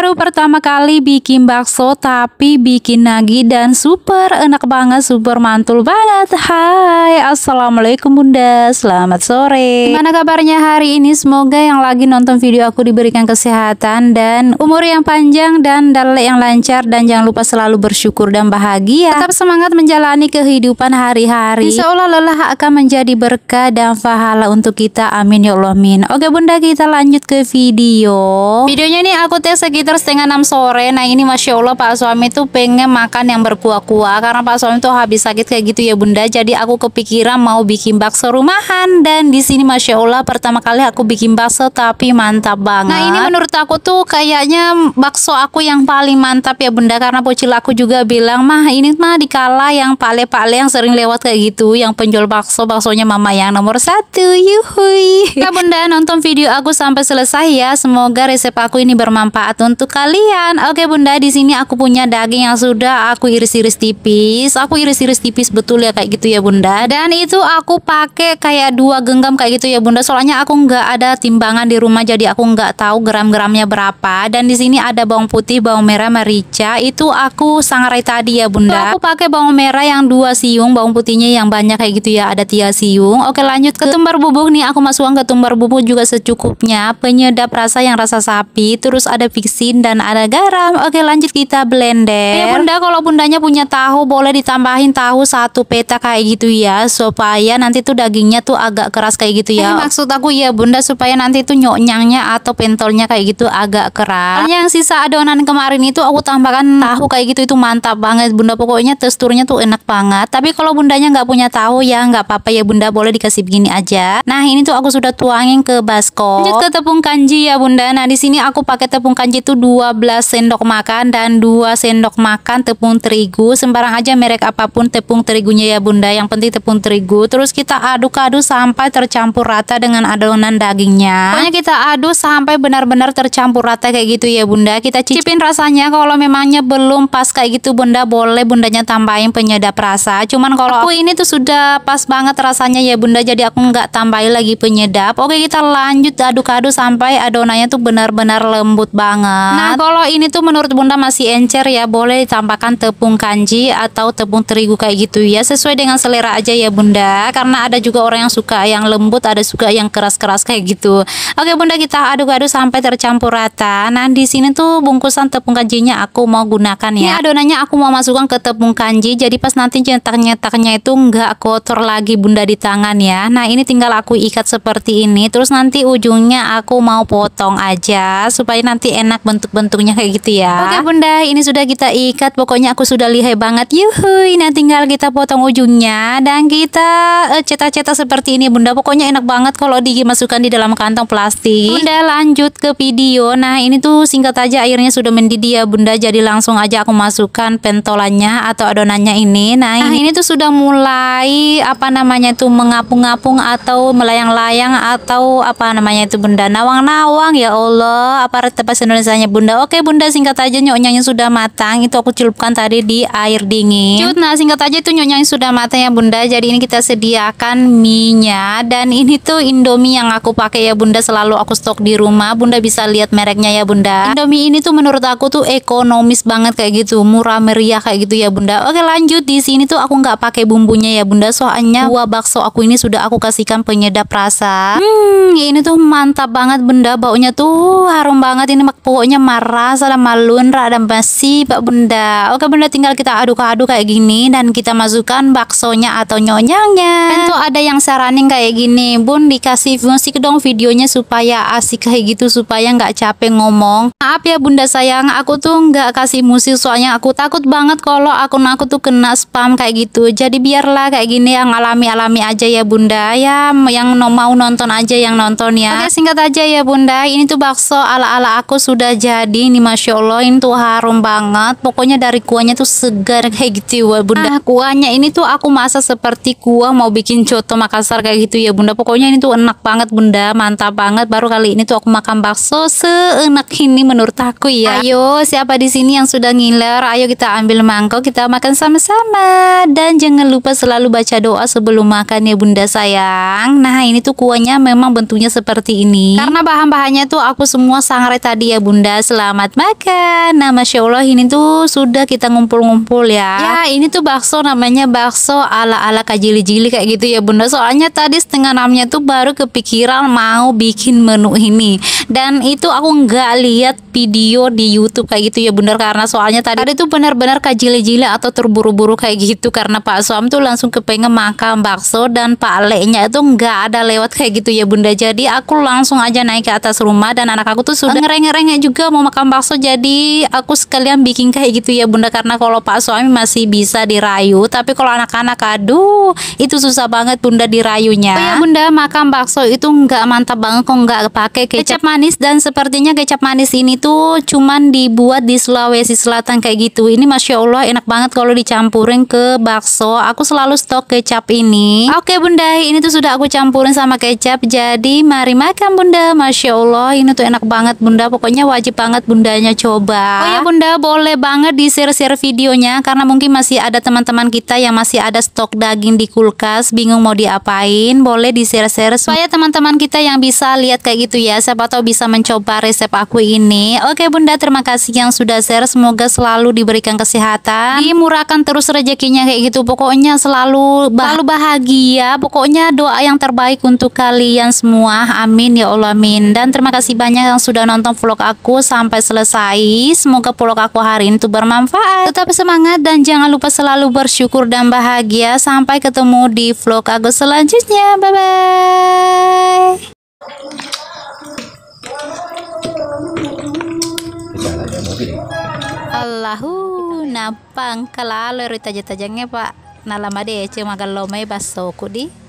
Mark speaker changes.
Speaker 1: baru pertama kali bikin bakso tapi bikin nagi dan super enak banget, super mantul banget. Hai, Assalamualaikum Bunda, selamat sore. Gimana kabarnya hari ini? Semoga yang lagi nonton video aku diberikan kesehatan dan umur yang panjang dan dalek yang lancar dan jangan lupa selalu bersyukur dan bahagia. Tetap semangat menjalani kehidupan hari-hari. Insya Allah lelah akan menjadi berkah dan pahala untuk kita. Amin ya Allah min. Oke Bunda, kita lanjut ke video. Videonya ini aku tes sekitar sekitar setengah enam sore nah ini masya allah pak suami tuh pengen makan yang berkuah-kuah karena pak suami tuh habis sakit kayak gitu ya bunda jadi aku kepikiran mau bikin bakso rumahan dan di sini masya allah pertama kali aku bikin bakso tapi mantap banget nah ini menurut aku tuh kayaknya bakso aku yang paling mantap ya bunda karena bocil aku juga bilang mah ini mah dikala yang pale-pale yang sering lewat kayak gitu yang penjual bakso baksonya mama yang nomor satu yuhui Nah bunda nonton video aku sampai selesai ya semoga resep aku ini bermanfaat untuk untuk kalian. Oke Bunda, di sini aku punya daging yang sudah aku iris-iris tipis. Aku iris-iris tipis betul ya kayak gitu ya Bunda. Dan itu aku pakai kayak dua genggam kayak gitu ya Bunda. Soalnya aku nggak ada timbangan di rumah jadi aku nggak tahu gram-gramnya berapa. Dan di sini ada bawang putih, bawang merah, merica. Itu aku sangrai tadi ya Bunda. aku pakai bawang merah yang dua siung, bawang putihnya yang banyak kayak gitu ya. Ada tiga siung. Oke lanjut ke tumbar bubuk nih aku masukkan ke tumbar bubuk juga secukupnya. Penyedap rasa yang rasa sapi. Terus ada fiksi asin dan ada garam. Oke, lanjut kita blender. Ya Bunda, kalau Bundanya punya tahu boleh ditambahin tahu satu peta kayak gitu ya supaya nanti tuh dagingnya tuh agak keras kayak gitu ya. Eh, maksud aku ya Bunda supaya nanti tuh nyonyangnya atau pentolnya kayak gitu agak keras. Yang sisa adonan kemarin itu aku tambahkan tahu kayak gitu itu mantap banget Bunda. Pokoknya teksturnya tuh enak banget. Tapi kalau Bundanya nggak punya tahu ya nggak apa-apa ya Bunda boleh dikasih begini aja. Nah, ini tuh aku sudah tuangin ke baskom. Lanjut ke tepung kanji ya Bunda. Nah, di sini aku pakai tepung kanji tuh 12 sendok makan dan 2 sendok makan tepung terigu sembarang aja merek apapun tepung terigunya ya bunda yang penting tepung terigu terus kita aduk-aduk sampai tercampur rata dengan adonan dagingnya pokoknya kita aduk sampai benar-benar tercampur rata kayak gitu ya bunda kita cicipin rasanya kalau memangnya belum pas kayak gitu bunda boleh bundanya tambahin penyedap rasa cuman kalau aku ini tuh sudah pas banget rasanya ya bunda jadi aku nggak tambahin lagi penyedap oke kita lanjut aduk-aduk sampai adonannya tuh benar-benar lembut banget Nah, nah, kalau ini tuh menurut Bunda masih encer ya, boleh ditambahkan tepung kanji atau tepung terigu kayak gitu ya, sesuai dengan selera aja ya Bunda. Karena ada juga orang yang suka yang lembut, ada juga yang keras-keras kayak gitu. Oke Bunda kita aduk-aduk sampai tercampur rata. Nah, di sini tuh bungkusan tepung kanjinya aku mau gunakan ya. Ini adonannya aku mau masukkan ke tepung kanji jadi pas nanti nyetak-nyetaknya itu nggak kotor lagi Bunda di tangan ya. Nah, ini tinggal aku ikat seperti ini terus nanti ujungnya aku mau potong aja supaya nanti enak bentuk-bentuknya kayak gitu ya. Oke bunda, ini sudah kita ikat. Pokoknya aku sudah lihai banget. Yuhui, nah tinggal kita potong ujungnya dan kita eh, cetak-cetak seperti ini bunda. Pokoknya enak banget kalau dimasukkan di dalam kantong plastik. Bunda lanjut ke video. Nah ini tuh singkat aja airnya sudah mendidih ya bunda. Jadi langsung aja aku masukkan pentolannya atau adonannya ini. Nah, nah ini tuh sudah mulai apa namanya tuh mengapung-apung atau melayang-layang atau apa namanya itu bunda nawang-nawang ya Allah apa tempat Indonesia tanya bunda Oke bunda singkat aja nyonyanya sudah matang Itu aku celupkan tadi di air dingin Cut nah singkat aja itu nyonya nyonyanya sudah matang ya bunda Jadi ini kita sediakan minyak Dan ini tuh indomie yang aku pakai ya bunda Selalu aku stok di rumah Bunda bisa lihat mereknya ya bunda Indomie ini tuh menurut aku tuh ekonomis banget kayak gitu Murah meriah kayak gitu ya bunda Oke lanjut di sini tuh aku nggak pakai bumbunya ya bunda Soalnya buah bakso aku ini sudah aku kasihkan penyedap rasa Hmm ini tuh mantap banget bunda Baunya tuh harum banget ini pokoknya pokoknya marah sama malun, dan basi bak Bunda oke Bunda tinggal kita aduk-aduk kayak gini dan kita masukkan baksonya atau nyonyangnya Tentu ada yang saranin kayak gini Bun dikasih musik dong videonya supaya asik kayak gitu supaya nggak capek ngomong maaf ya Bunda sayang aku tuh nggak kasih musik soalnya aku takut banget kalau akun aku tuh kena spam kayak gitu jadi biarlah kayak gini yang alami-alami aja ya Bunda ya yang mau nonton aja yang nonton ya oke singkat aja ya Bunda ini tuh bakso ala-ala aku sudah jadi ini masya allah ini tuh harum banget pokoknya dari kuahnya tuh segar kayak gitu ya bunda nah kuahnya ini tuh aku masak seperti kuah mau bikin coto Makassar kayak gitu ya bunda pokoknya ini tuh enak banget bunda mantap banget baru kali ini tuh aku makan bakso seenak ini menurut aku ya ayo siapa di sini yang sudah ngiler ayo kita ambil mangkok kita makan sama-sama dan jangan lupa selalu baca doa sebelum makan ya bunda sayang nah ini tuh kuahnya memang bentuknya seperti ini karena bahan-bahannya tuh aku semua sangrai tadi ya bunda Bunda selamat makan Nah Masya Allah ini tuh sudah kita ngumpul-ngumpul ya Ya ini tuh bakso namanya bakso ala-ala kajili-jili kayak gitu ya Bunda Soalnya tadi setengah enamnya tuh baru kepikiran mau bikin menu ini Dan itu aku nggak lihat video di Youtube kayak gitu ya Bunda Karena soalnya tadi, tadi tuh benar-benar kajili-jili atau terburu-buru kayak gitu Karena Pak Suam tuh langsung kepengen makan bakso Dan Pak Leknya itu nggak ada lewat kayak gitu ya Bunda Jadi aku langsung aja naik ke atas rumah dan anak aku tuh sudah ngereng-ngerengnya juga juga mau makan bakso jadi aku sekalian bikin kayak gitu ya bunda karena kalau pak suami masih bisa dirayu tapi kalau anak-anak aduh itu susah banget bunda dirayunya oh ya bunda makan bakso itu nggak mantap banget kok nggak pakai kecap. kecap manis dan sepertinya kecap manis ini tuh cuman dibuat di Sulawesi Selatan kayak gitu ini masya Allah enak banget kalau dicampurin ke bakso aku selalu stok kecap ini oke bunda ini tuh sudah aku campurin sama kecap jadi mari makan bunda masya Allah ini tuh enak banget bunda pokoknya wajib banget bundanya coba. Oh ya bunda boleh banget di share-share videonya karena mungkin masih ada teman-teman kita yang masih ada stok daging di kulkas bingung mau diapain boleh di share-share supaya teman-teman kita yang bisa lihat kayak gitu ya siapa tahu bisa mencoba resep aku ini. Oke bunda terima kasih yang sudah share semoga selalu diberikan kesehatan dimurahkan terus rezekinya kayak gitu pokoknya selalu bah selalu bahagia pokoknya doa yang terbaik untuk kalian semua amin ya Allah amin dan terima kasih banyak yang sudah nonton vlog aku sampai selesai. Semoga vlog aku hari ini tuh bermanfaat. Tetap semangat dan jangan lupa selalu bersyukur dan bahagia. Sampai ketemu di vlog aku selanjutnya. Bye bye. Allahu napang kalalo rita jatajangnya pak nalama deh cuma kalau mai ya, baso kudi